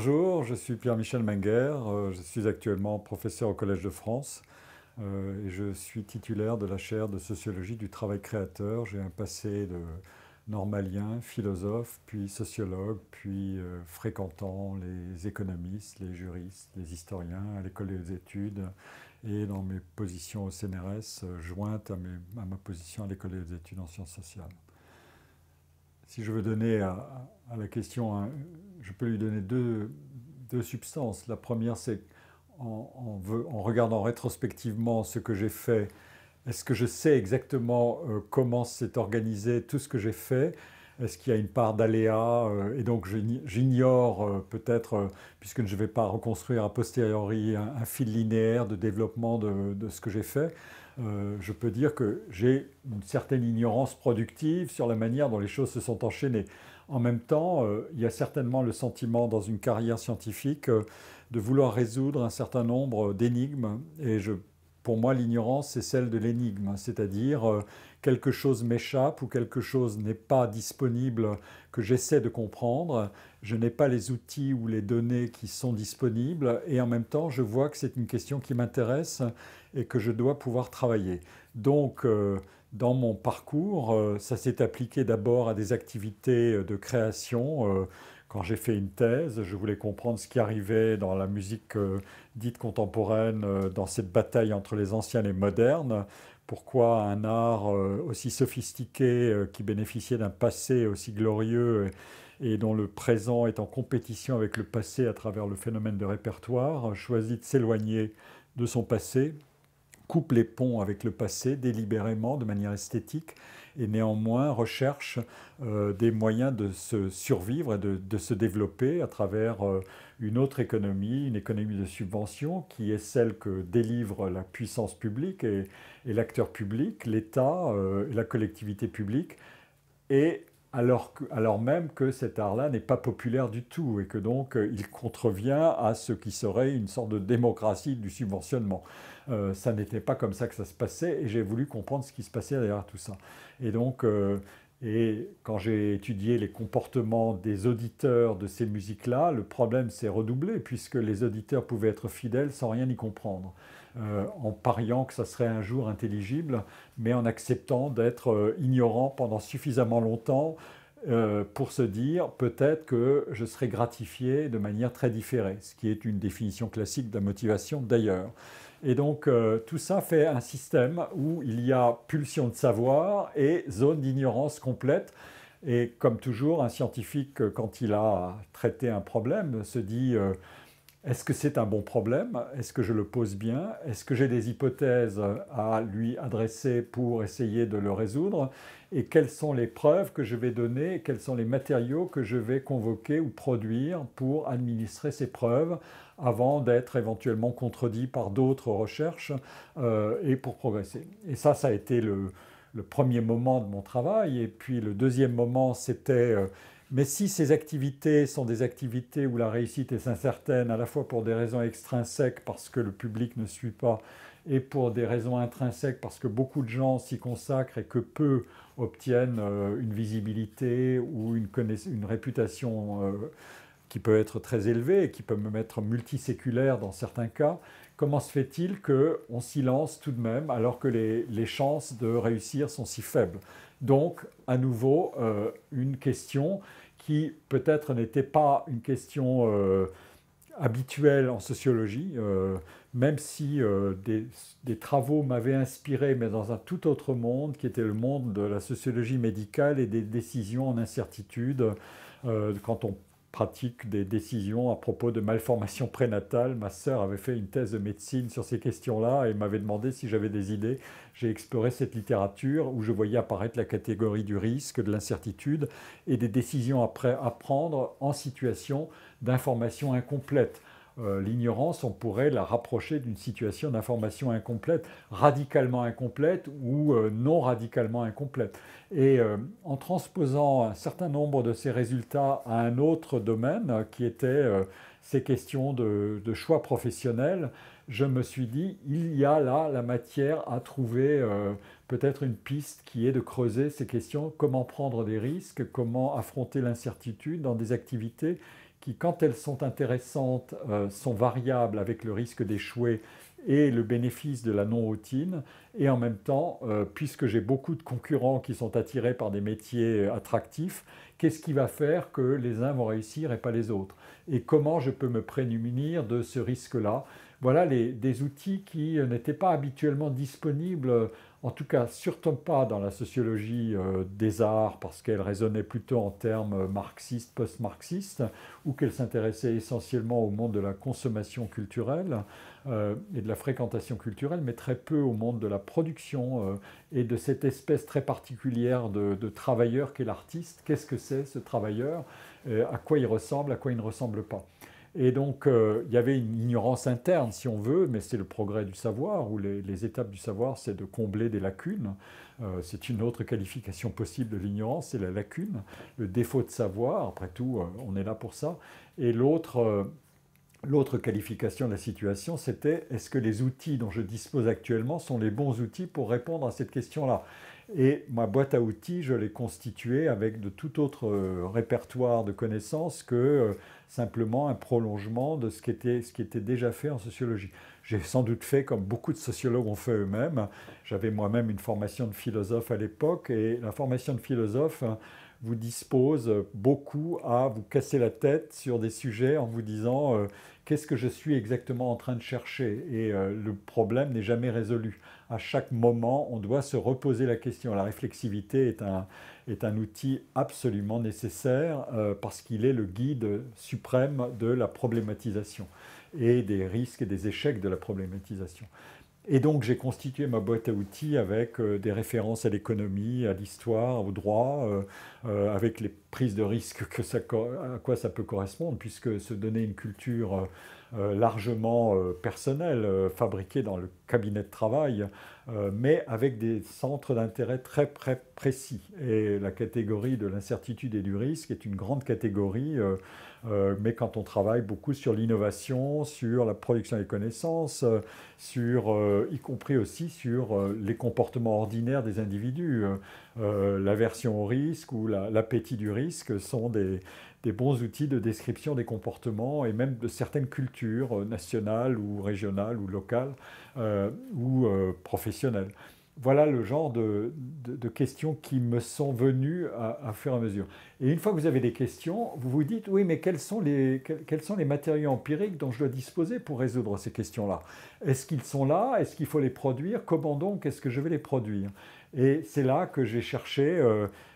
Bonjour, je suis Pierre-Michel Menguer, euh, je suis actuellement professeur au Collège de France euh, et je suis titulaire de la chaire de sociologie du travail créateur. J'ai un passé de normalien, philosophe, puis sociologue, puis euh, fréquentant les économistes, les juristes, les historiens à l'école des études et dans mes positions au CNRS, jointe à ma position à l'école des études en sciences sociales si je veux donner à, la question, je peux lui donner deux, substances. La première, c'est en, regardant rétrospectivement ce que j'ai fait, est-ce que je sais exactement euh, comment s'est organisé tout ce que j'ai fait Est-ce qu'il y a une part d'aléa euh, Et donc j'ignore euh, peut-être, puisque je ne vais pas reconstruire a posteriori un, fil linéaire de développement de ce que j'ai fait, euh, je peux dire que j'ai une certaine ignorance productive sur la manière dont les choses se sont enchaînées. En même temps, euh, il y a certainement le sentiment dans une carrière scientifique euh, de vouloir résoudre un certain nombre d'énigmes, et je pour moi, l'ignorance, c'est celle de l'énigme, c'est-à-dire euh, quelque chose m'échappe ou quelque chose n'est pas disponible que j'essaie de comprendre, je n'ai pas les outils ou les données qui sont disponibles et en même temps, je vois que c'est une question qui m'intéresse et que je dois pouvoir travailler. Donc, euh, dans mon parcours, euh, ça s'est appliqué d'abord à des activités de création quand j'ai fait une thèse, je voulais comprendre ce qui arrivait dans la musique euh, dite contemporaine, euh, dans cette bataille entre les anciens et les modernes. Pourquoi un art euh, aussi sophistiqué, qui bénéficiait d'un passé aussi glorieux et dont le présent est en compétition avec le passé à travers le phénomène de répertoire, choisit de s'éloigner de son passé coupe les ponts avec le passé délibérément, de manière esthétique, et néanmoins recherche euh, des moyens de se survivre et de, se développer à travers euh, une autre économie, une économie de subvention qui est celle que délivre la puissance publique et, l'acteur public, l'État, euh, la collectivité publique, et alors même que cet art-là n'est pas populaire du tout et que donc il contrevient à ce qui serait une sorte de démocratie du subventionnement. Euh, ça n'était pas comme ça que ça se passait, et j'ai voulu comprendre ce qui se passait derrière tout ça. Et donc, euh, et quand j'ai étudié les comportements des auditeurs de ces musiques-là, le problème s'est redoublé, puisque les auditeurs pouvaient être fidèles sans rien y comprendre, euh, en pariant que ça serait un jour intelligible, mais en acceptant d'être ignorant pendant suffisamment longtemps pour se dire peut-être que je serais gratifié de manière très différée, ce qui est une définition classique de la motivation d'ailleurs. Et donc, euh, tout ça fait un système où il y a pulsion de savoir et zone d'ignorance complète. Et comme toujours, un scientifique, euh, quand il a traité un problème, se dit... Euh, est-ce que c'est un bon problème Est-ce que je le pose bien Est-ce que j'ai des hypothèses à lui adresser pour essayer de le résoudre Et quelles sont les preuves que je vais donner Quels sont les matériaux que je vais convoquer ou produire pour administrer ces preuves avant d'être éventuellement contredit par d'autres recherches euh, et pour progresser Et ça, ça a été le, premier moment de mon travail. Et puis le deuxième moment, c'était... Euh, mais si ces activités sont des activités où la réussite est incertaine, à la fois pour des raisons extrinsèques parce que le public ne suit pas, et pour des raisons intrinsèques parce que beaucoup de gens s'y consacrent et que peu obtiennent euh, une visibilité ou une, réputation euh, qui peut être très élevée et qui peut me mettre multiséculaire dans certains cas, comment se fait-il qu'on s'y lance tout de même alors que les chances de réussir sont si faibles donc, à nouveau, euh, une question qui peut-être n'était pas une question euh, habituelle en sociologie, euh, même si des, des, travaux m'avaient inspiré, mais dans un tout autre monde, qui était le monde de la sociologie médicale et des décisions en incertitude, quand on pratique des décisions à propos de malformations prénatales. Ma sœur avait fait une thèse de médecine sur ces questions-là et m'avait demandé si j'avais des idées. J'ai exploré cette littérature où je voyais apparaître la catégorie du risque, de l'incertitude et des décisions à prendre en situation d'information incomplète. Euh, l'ignorance, on pourrait la rapprocher d'une situation d'information incomplète, radicalement incomplète ou euh, non radicalement incomplète. Et euh, en transposant un certain nombre de ces résultats à un autre domaine qui était ces questions de, de, choix professionnels, je me suis dit, il y a là la matière à trouver peut-être une piste qui est de creuser ces questions, comment prendre des risques, comment affronter l'incertitude dans des activités quand elles sont intéressantes, euh, sont variables avec le risque d'échouer et le bénéfice de la non-routine. Et en même temps, euh, puisque j'ai beaucoup de concurrents qui sont attirés par des métiers euh, attractifs, qu'est-ce qui va faire que les uns vont réussir et pas les autres Et comment je peux me prémunir de ce risque-là Voilà les, des outils qui n'étaient pas habituellement disponibles en tout cas, surtout pas dans la sociologie euh, des arts, parce qu'elle raisonnait plutôt en termes euh, marxistes, post-marxistes, ou qu'elle s'intéressait essentiellement au monde de la consommation culturelle euh, et de la fréquentation culturelle, mais très peu au monde de la production et de cette espèce très particulière de travailleur qu'est l'artiste. Qu'est-ce que c'est ce travailleur À quoi il ressemble À quoi il ne ressemble pas et donc, euh, il y avait une ignorance interne, si on veut, mais c'est le progrès du savoir, ou les, étapes du savoir, c'est de combler des lacunes. Euh, c'est une autre qualification possible de l'ignorance, c'est la lacune, le défaut de savoir. Après tout, euh, on est là pour ça. Et l'autre... L'autre qualification de la situation, c'était est-ce que les outils dont je dispose actuellement sont les bons outils pour répondre à cette question-là et ma boîte à outils, je l'ai constituée avec de tout autre euh, répertoire de connaissances que euh, simplement un prolongement de ce qui, était, déjà fait en sociologie. J'ai sans doute fait comme beaucoup de sociologues ont fait eux-mêmes. J'avais moi-même une formation de philosophe à l'époque et la formation de philosophe hein, vous dispose beaucoup à vous casser la tête sur des sujets en vous disant euh, qu'est-ce que je suis exactement en train de chercher et le problème n'est jamais résolu à chaque moment, on doit se reposer la question. La réflexivité est un, est un outil absolument nécessaire euh, parce qu'il est le guide suprême de la problématisation et des risques et des échecs de la problématisation. Et donc j'ai constitué ma boîte à outils avec euh, des références à l'économie, à l'histoire, au droit, euh, avec les prises de risque que à quoi ça peut correspondre, puisque se donner une culture euh, largement euh, personnel, euh, fabriqué dans le cabinet de travail, mais avec des centres d'intérêt très, précis. Et la catégorie de l'incertitude et du risque est une grande catégorie, mais quand on travaille beaucoup sur l'innovation, sur la production des connaissances, sur, y compris aussi sur les comportements ordinaires des individus, l'aversion au risque ou l'appétit du risque sont des des bons outils de description des comportements et même de certaines cultures euh, nationales ou régionales ou locales euh, ou euh, professionnelles. Voilà le genre de, de, questions qui me sont venues à, à, fur et à mesure. Et une fois que vous avez des questions, vous vous dites, oui, mais quels sont les, quels, sont les matériaux empiriques dont je dois disposer pour résoudre ces questions-là Est-ce qu'ils sont là Est-ce qu'il faut les produire Comment donc est-ce que je vais les produire Et c'est là que j'ai cherché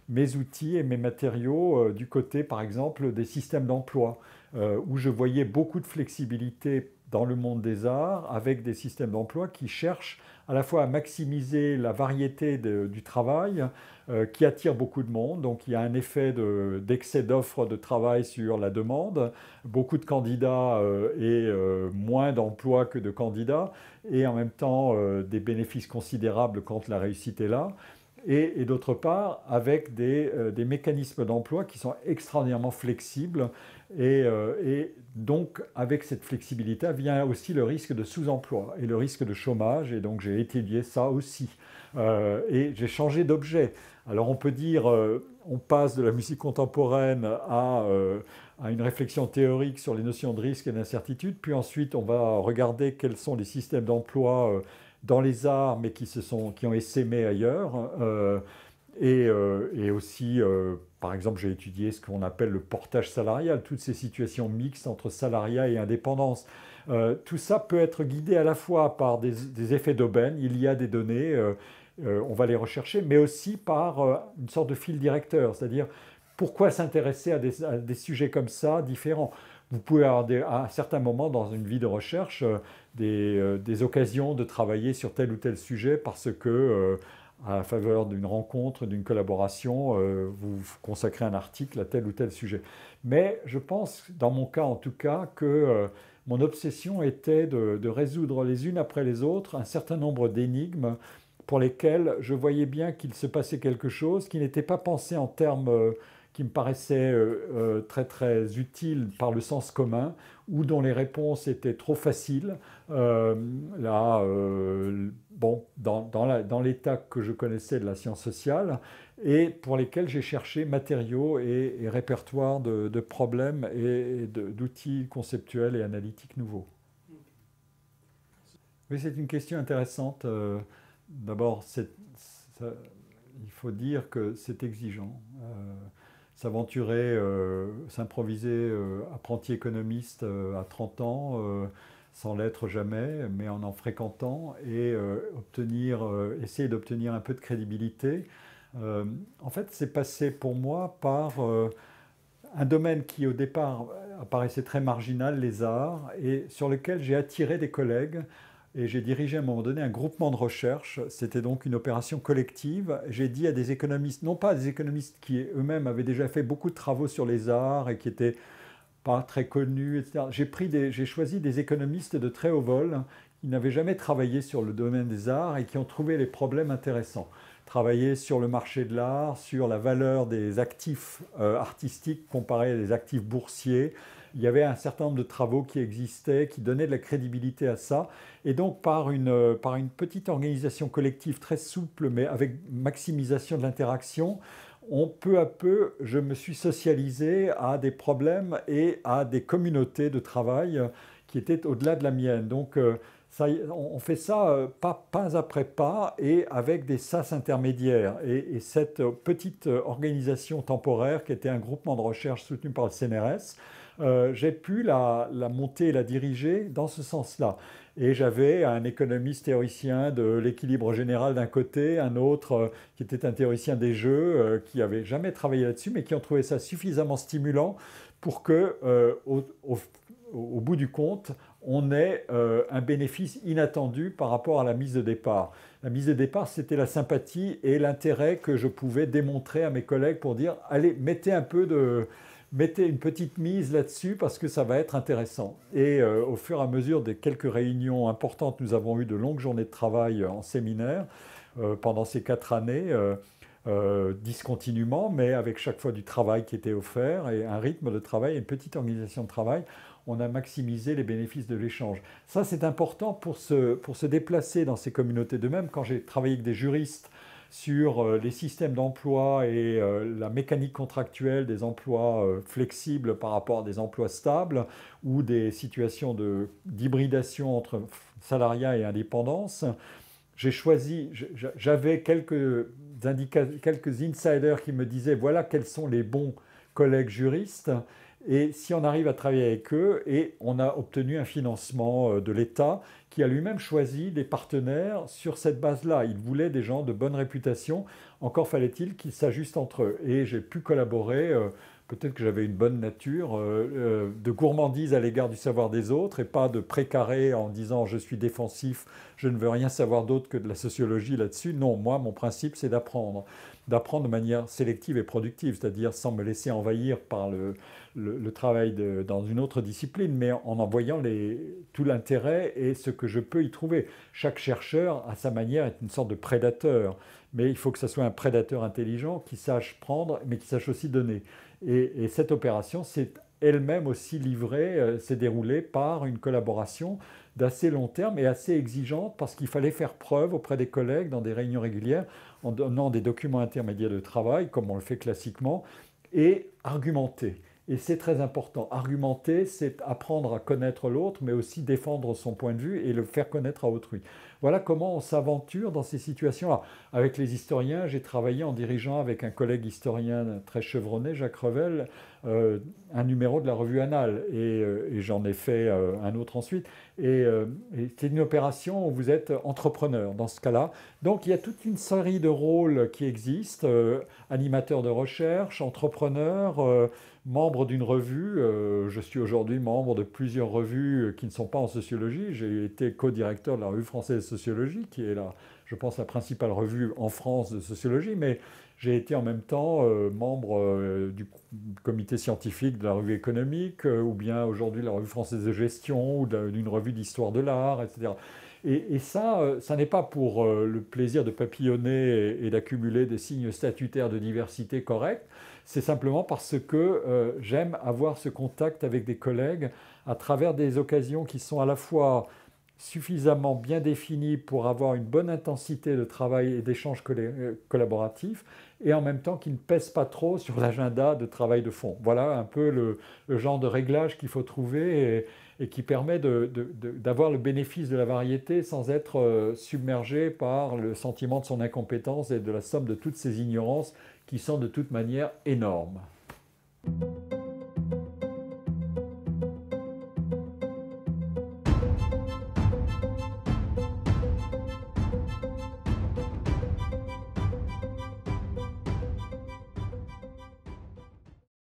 mes outils et mes matériaux euh, du côté, par exemple, des systèmes d'emploi, euh, où je voyais beaucoup de flexibilité dans le monde des arts, avec des systèmes d'emploi qui cherchent à la fois à maximiser la variété du travail, euh, qui attire beaucoup de monde. Donc il y a un effet d'excès d'offres de travail sur la demande, beaucoup de candidats et moins d'emplois que de candidats, et en même temps des bénéfices considérables quand la réussite est là et, d'autre part avec euh, des, mécanismes d'emploi qui sont extraordinairement flexibles. Euh, et, donc avec cette flexibilité vient aussi le risque de sous-emploi et le risque de chômage, et donc j'ai étudié ça aussi. Euh, et j'ai changé d'objet. Alors on peut dire, on passe de la musique contemporaine à, à une réflexion théorique sur les notions de risque et d'incertitude, puis ensuite on va regarder quels sont les systèmes d'emploi dans les arts, mais qui, se sont, qui ont essaimé ailleurs. Euh, et, euh, et, aussi, euh, par exemple, j'ai étudié ce qu'on appelle le portage salarial, toutes ces situations mixtes entre salariat et indépendance. tout ça peut être guidé à la fois par des, effets d'aubaine, il y a des données, on va les rechercher, mais aussi par une sorte de fil directeur, c'est-à-dire pourquoi s'intéresser à, à des sujets comme ça, différents vous pouvez avoir à un certain moment dans une vie de recherche euh, euh, des, occasions de travailler sur tel ou tel sujet parce que euh, à la faveur d'une rencontre, d'une collaboration, vous consacrez un article à tel ou tel sujet. Mais je pense, dans mon cas en tout cas, que mon obsession était de, résoudre les unes après les autres un certain nombre d'énigmes pour lesquelles je voyais bien qu'il se passait quelque chose qui n'était pas pensé en termes qui me paraissaient euh, euh, très très utiles par le sens commun, ou dont les réponses étaient trop faciles. Euh, là, bon, dans, dans l'état que je connaissais de la science sociale, et pour lesquels j'ai cherché matériaux et, répertoires de, problèmes et, d'outils conceptuels et analytiques nouveaux. Oui, c'est une question intéressante. D'abord, il faut dire que c'est exigeant s'aventurer, euh, s'improviser euh, apprenti économiste euh, à 30 ans, sans l'être jamais, mais en en fréquentant et essayer d'obtenir un peu de crédibilité. en fait, c'est passé pour moi par un domaine qui au départ apparaissait très marginal, les arts, et sur lequel j'ai attiré des collègues et j'ai dirigé à un moment donné un groupement de recherche. C'était donc une opération collective. J'ai dit à des économistes, non pas à des économistes qui eux-mêmes avaient déjà fait beaucoup de travaux sur les arts et qui étaient pas très connus, etc. J'ai, choisi des économistes de très haut vol qui n'avaient jamais travaillé sur le domaine des arts et qui ont trouvé les problèmes intéressants. Travailler sur le marché de l'art, sur la valeur des actifs euh, artistiques comparés à des actifs boursiers, il y avait un certain nombre de travaux qui existaient, qui donnaient de la crédibilité à ça. Et donc, par une, euh, par une petite organisation collective très souple, mais avec maximisation de l'interaction, on peu à peu, je me suis socialisé à des problèmes et à des communautés de travail euh, qui étaient au-delà de la mienne. Donc, euh, ça, on fait ça pas, pas, après pas et avec des sas intermédiaires. Et, et, cette petite organisation temporaire qui était un groupement de recherche soutenu par le CNRS, euh, j'ai pu la, monter et la diriger dans ce sens-là. Et j'avais un économiste théoricien de l'équilibre général d'un côté, un autre euh, qui était un théoricien des jeux, euh, qui n'avait jamais travaillé là-dessus, mais qui ont trouvé ça suffisamment stimulant pour que, au, bout du compte, on ait un bénéfice inattendu par rapport à la mise de départ. La mise de départ, c'était la sympathie et l'intérêt que je pouvais démontrer à mes collègues pour dire, allez, mettez un peu de mettez une petite mise là-dessus parce que ça va être intéressant. Et euh, au fur et à mesure des quelques réunions importantes, nous avons eu de longues journées de travail euh, en séminaire euh, pendant ces quatre années, discontinuement, mais avec chaque fois du travail qui était offert et un rythme de travail, une petite organisation de travail. On a maximisé les bénéfices de l'échange. Ça, c'est important pour se, pour se déplacer dans ces communautés. De même, quand j'ai travaillé avec des juristes sur euh, les systèmes d'emploi et euh, la mécanique contractuelle des emplois euh, flexibles par rapport à des emplois stables ou des situations d'hybridation entre salariat et indépendance. J'ai choisi, j'avais quelques insiders qui me disaient voilà quels sont les bons collègues juristes et si on arrive à travailler avec eux, et on a obtenu un financement euh, de l'État qui a lui-même choisi des partenaires sur cette base-là. Il voulait des gens de bonne réputation. Encore fallait-il qu'ils s'ajustent entre eux. Et j'ai pu collaborer euh, peut-être que j'avais une bonne nature euh, euh, de gourmandise à l'égard du savoir des autres et pas de précarer en disant je suis défensif, je ne veux rien savoir d'autre que de la sociologie là-dessus. Non, moi, mon principe, c'est d'apprendre. D'apprendre de manière sélective et productive, c'est-à-dire sans me laisser envahir par le, travail dans une autre discipline, mais en en voyant les, tout l'intérêt et ce que je peux y trouver. Chaque chercheur, à sa manière, est une sorte de prédateur, mais il faut que ce soit un prédateur intelligent qui sache prendre, mais qui sache aussi donner. Et, cette opération s'est elle-même aussi livrée, euh, s'est déroulée par une collaboration d'assez long terme et assez exigeante parce qu'il fallait faire preuve auprès des collègues dans des réunions régulières en donnant des documents intermédiaires de travail, comme on le fait classiquement, et argumenter. Et c'est très important. Argumenter, c'est apprendre à connaître l'autre, mais aussi défendre son point de vue et le faire connaître à autrui. Voilà comment on s'aventure dans ces situations-là. Avec les historiens, j'ai travaillé en dirigeant avec un collègue historien très chevronné, Jacques Revel, euh, un numéro de la revue Annale. Et, euh, j'en ai fait euh, un autre ensuite. Et, et c'est une opération où vous êtes entrepreneur dans ce cas-là. Donc il y a toute une série de rôles qui existent animateur de recherche, entrepreneur membre d'une revue. Euh, je suis aujourd'hui membre de plusieurs revues euh, qui ne sont pas en sociologie. J'ai été co-directeur de la revue française de sociologie, qui est la, je pense, la principale revue en France de sociologie, mais j'ai été en même temps euh, membre du comité scientifique de la revue économique, ou bien aujourd'hui la revue française de gestion, ou d'une revue d'histoire de l'art, etc. Et, ça, euh, ça n'est pas pour euh, le plaisir de papillonner et, d'accumuler des signes statutaires de diversité corrects, c'est simplement parce que euh, j'aime avoir ce contact avec des collègues à travers des occasions qui sont à la fois suffisamment bien défini pour avoir une bonne intensité de travail et d'échanges euh, collaboratif et en même temps qui ne pèse pas trop sur l'agenda de travail de fond. Voilà un peu le, genre de réglage qu'il faut trouver et, qui permet d'avoir le bénéfice de la variété sans être euh, submergé par le sentiment de son incompétence et de la somme de toutes ces ignorances qui sont de toute manière énormes.